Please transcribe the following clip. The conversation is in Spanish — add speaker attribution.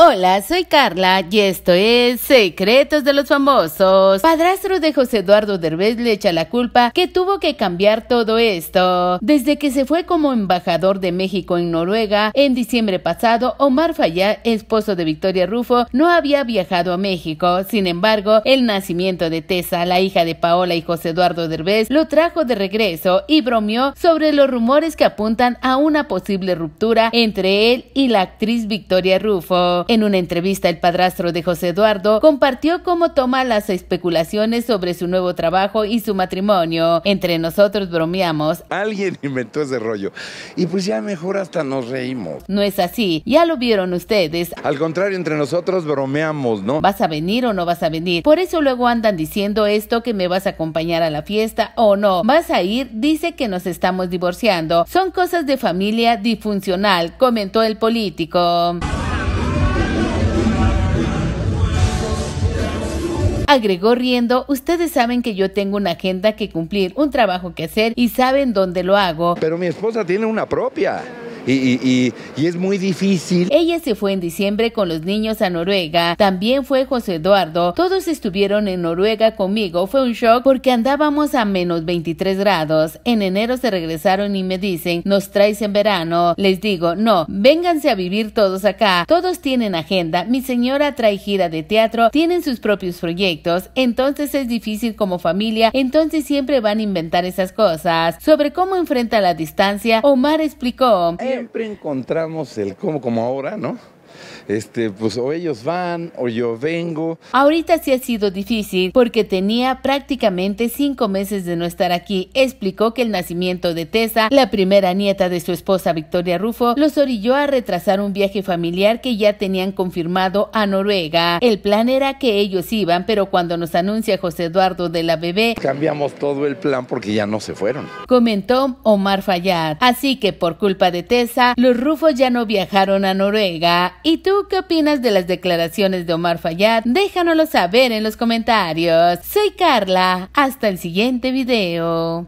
Speaker 1: Hola, soy Carla y esto es Secretos de los Famosos. Padrastro de José Eduardo Derbez le echa la culpa que tuvo que cambiar todo esto. Desde que se fue como embajador de México en Noruega en diciembre pasado, Omar Falla, esposo de Victoria Rufo, no había viajado a México. Sin embargo, el nacimiento de Tessa, la hija de Paola y José Eduardo Derbez, lo trajo de regreso y bromeó sobre los rumores que apuntan a una posible ruptura entre él y la actriz Victoria Rufo. En una entrevista, el padrastro de José Eduardo compartió cómo toma las especulaciones sobre su nuevo trabajo y su matrimonio. Entre nosotros bromeamos. Alguien inventó ese rollo. Y pues ya mejor hasta nos reímos. No es así, ya lo vieron ustedes. Al contrario, entre nosotros bromeamos, ¿no? ¿Vas a venir o no vas a venir? Por eso luego andan diciendo esto que me vas a acompañar a la fiesta o no. ¿Vas a ir? Dice que nos estamos divorciando. Son cosas de familia disfuncional, comentó el político. agregó riendo, ustedes saben que yo tengo una agenda que cumplir, un trabajo que hacer y saben dónde lo hago. Pero mi esposa tiene una propia y, es muy difícil. Ella se fue en diciembre con los niños a Noruega, también fue José Eduardo, todos estuvieron en Noruega conmigo, fue un shock porque andábamos a menos 23 grados, en enero se regresaron y me dicen, nos traes en verano, les digo, no, vénganse a vivir todos acá, todos tienen agenda, mi señora trae gira de teatro, tienen sus propios proyectos, entonces es difícil como familia, entonces siempre van a inventar esas cosas. Sobre cómo enfrenta la distancia, Omar explicó. Eh, siempre encontramos el cómo, como ahora, ¿no? Este, pues o ellos van o yo vengo. Ahorita sí ha sido difícil porque tenía prácticamente cinco meses de no estar aquí. Explicó que el nacimiento de Tessa, la primera nieta de su esposa Victoria Rufo, los orilló a retrasar un viaje familiar que ya tenían confirmado a Noruega. El plan era que ellos iban, pero cuando nos anuncia José Eduardo de la Bebé, cambiamos todo el plan porque ya no se fueron. Comentó Omar Fayad. Así que por culpa de Tessa, los Rufos ya no viajaron a Noruega ¿Y tú qué opinas de las declaraciones de Omar Fayad? Déjanoslo saber en los comentarios. Soy Carla. Hasta el siguiente video.